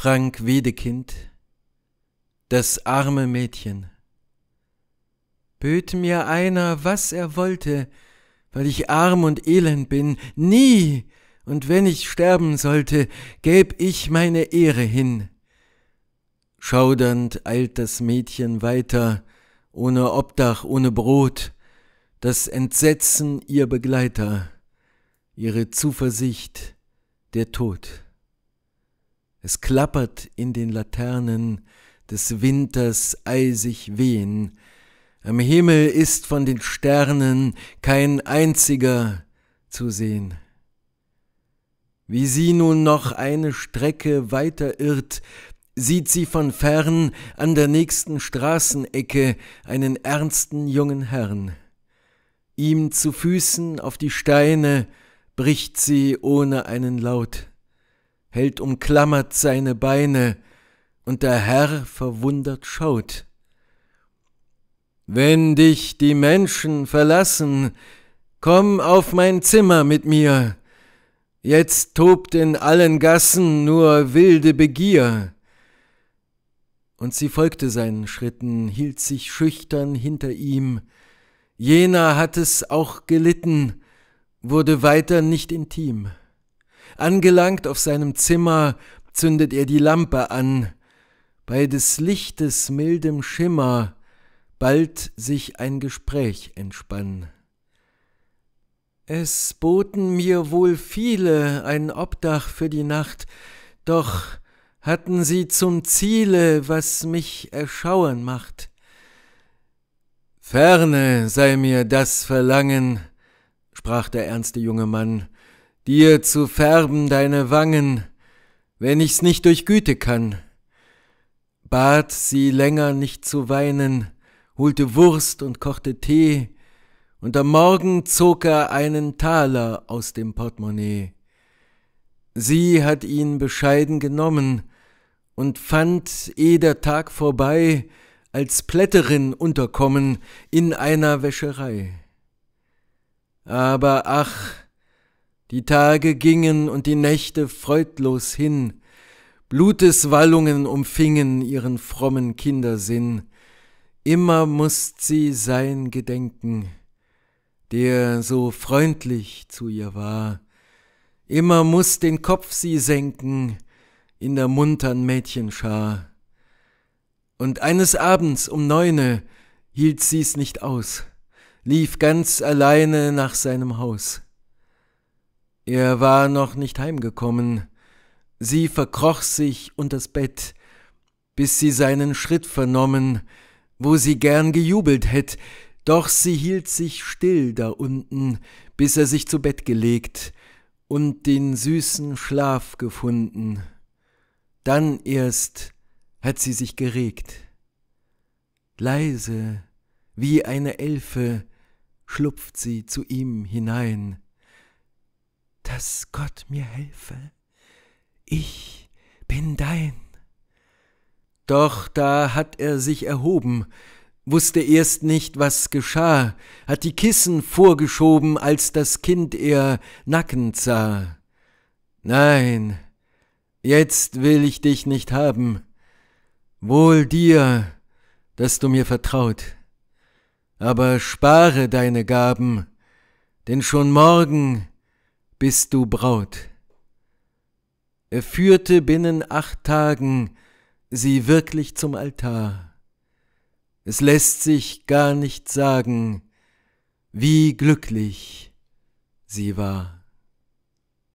Frank Wedekind Das arme Mädchen Böte mir einer, was er wollte, weil ich arm und elend bin, nie, und wenn ich sterben sollte, gäb ich meine Ehre hin. Schaudernd eilt das Mädchen weiter, ohne Obdach, ohne Brot, das Entsetzen ihr Begleiter, ihre Zuversicht der Tod. Es klappert in den Laternen, des Winters eisig wehen. Am Himmel ist von den Sternen kein einziger zu sehen. Wie sie nun noch eine Strecke weiter irrt, sieht sie von fern an der nächsten Straßenecke einen ernsten jungen Herrn. Ihm zu Füßen auf die Steine bricht sie ohne einen Laut. Held umklammert seine Beine, und der Herr verwundert schaut. Wenn dich die Menschen verlassen, komm auf mein Zimmer mit mir. Jetzt tobt in allen Gassen nur wilde Begier. Und sie folgte seinen Schritten, hielt sich schüchtern hinter ihm. Jener hat es auch gelitten, wurde weiter nicht intim. Angelangt auf seinem Zimmer, zündet er die Lampe an, bei des Lichtes mildem Schimmer bald sich ein Gespräch entspann. Es boten mir wohl viele ein Obdach für die Nacht, doch hatten sie zum Ziele, was mich erschauern macht. Ferne sei mir das Verlangen, sprach der ernste junge Mann, dir zu färben deine Wangen, wenn ich's nicht durch Güte kann. Bat sie länger nicht zu weinen, holte Wurst und kochte Tee, und am Morgen zog er einen Taler aus dem Portemonnaie. Sie hat ihn bescheiden genommen und fand, eh der Tag vorbei, als Plätterin unterkommen in einer Wäscherei. Aber ach, die Tage gingen und die Nächte freudlos hin, Bluteswallungen umfingen ihren frommen Kindersinn, immer mußt sie sein gedenken, der so freundlich zu ihr war, immer mußt den Kopf sie senken in der muntern Mädchenschar. Und eines Abends um neune hielt sie's nicht aus, lief ganz alleine nach seinem Haus. Er war noch nicht heimgekommen. Sie verkroch sich unter das Bett, bis sie seinen Schritt vernommen, wo sie gern gejubelt hätt, doch sie hielt sich still da unten, bis er sich zu Bett gelegt und den süßen Schlaf gefunden. Dann erst hat sie sich geregt. Leise, wie eine Elfe, schlupft sie zu ihm hinein dass Gott mir helfe. Ich bin dein. Doch da hat er sich erhoben, wusste erst nicht, was geschah, hat die Kissen vorgeschoben, als das Kind er nackend sah. Nein, jetzt will ich dich nicht haben. Wohl dir, dass du mir vertraut. Aber spare deine Gaben, denn schon morgen bist du Braut. Er führte binnen acht Tagen sie wirklich zum Altar. Es lässt sich gar nicht sagen, wie glücklich sie war.